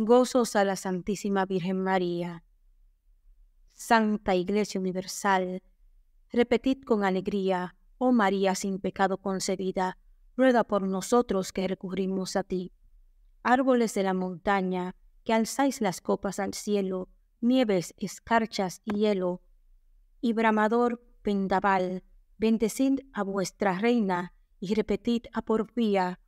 Gozos a la Santísima Virgen María. Santa Iglesia Universal, repetid con alegría, oh María sin pecado concebida, ruega por nosotros que recurrimos a ti. Árboles de la montaña, que alzáis las copas al cielo, nieves, escarchas y hielo, y bramador vendaval, bendecid a vuestra reina, y repetid a por vía,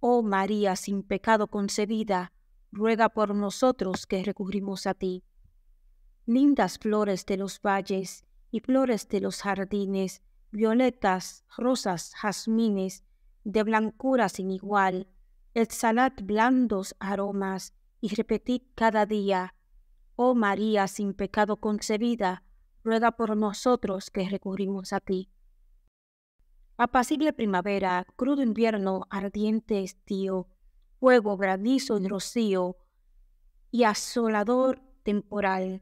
oh María sin pecado concebida, ruega por nosotros que recurrimos a ti. Lindas flores de los valles y flores de los jardines, violetas, rosas, jazmines, de blancura sin igual, exhalad blandos aromas y repetid cada día, oh María sin pecado concebida, ruega por nosotros que recurrimos a ti. Apacible primavera, crudo invierno, ardiente estío, fuego, granizo y rocío y asolador temporal.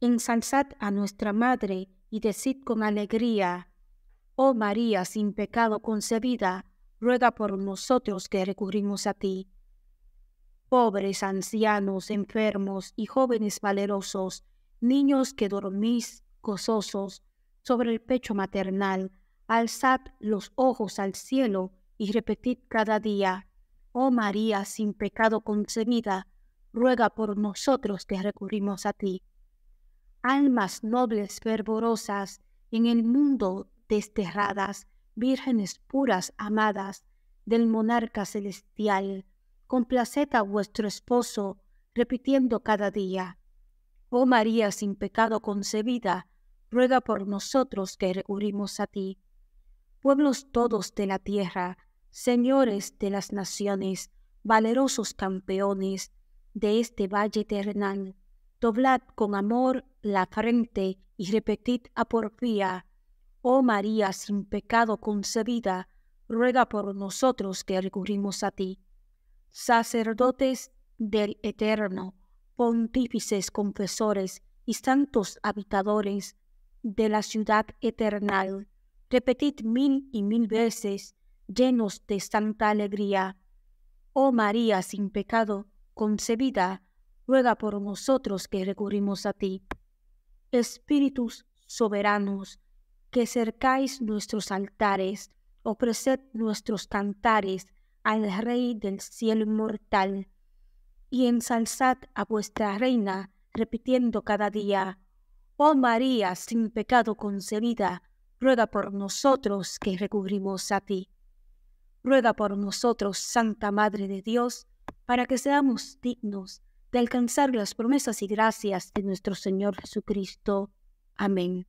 Ensalzad a nuestra Madre y decid con alegría, Oh María sin pecado concebida, ruega por nosotros que recurrimos a ti. Pobres, ancianos, enfermos y jóvenes valerosos, niños que dormís gozosos sobre el pecho maternal, alzad los ojos al cielo y repetid cada día, Oh María, sin pecado concebida, ruega por nosotros que recurrimos a ti. Almas nobles, fervorosas, en el mundo desterradas, vírgenes puras, amadas del monarca celestial, complaced a vuestro esposo, repitiendo cada día, Oh María, sin pecado concebida, ruega por nosotros que recurrimos a ti. Pueblos todos de la tierra, señores de las naciones, valerosos campeones de este valle terrenal, doblad con amor la frente y repetid a porfía, oh María sin pecado concebida, ruega por nosotros que recurrimos a ti. Sacerdotes del Eterno, pontífices, confesores y santos habitadores de la ciudad eternal, repetid mil y mil veces llenos de santa alegría. Oh María sin pecado, concebida, ruega por nosotros que recurrimos a ti. Espíritus soberanos, que cercáis nuestros altares, ofreced nuestros cantares al Rey del cielo inmortal, y ensalzad a vuestra reina, repitiendo cada día, Oh María sin pecado concebida, ruega por nosotros que recurrimos a ti ruega por nosotros, Santa Madre de Dios, para que seamos dignos de alcanzar las promesas y gracias de nuestro Señor Jesucristo. Amén.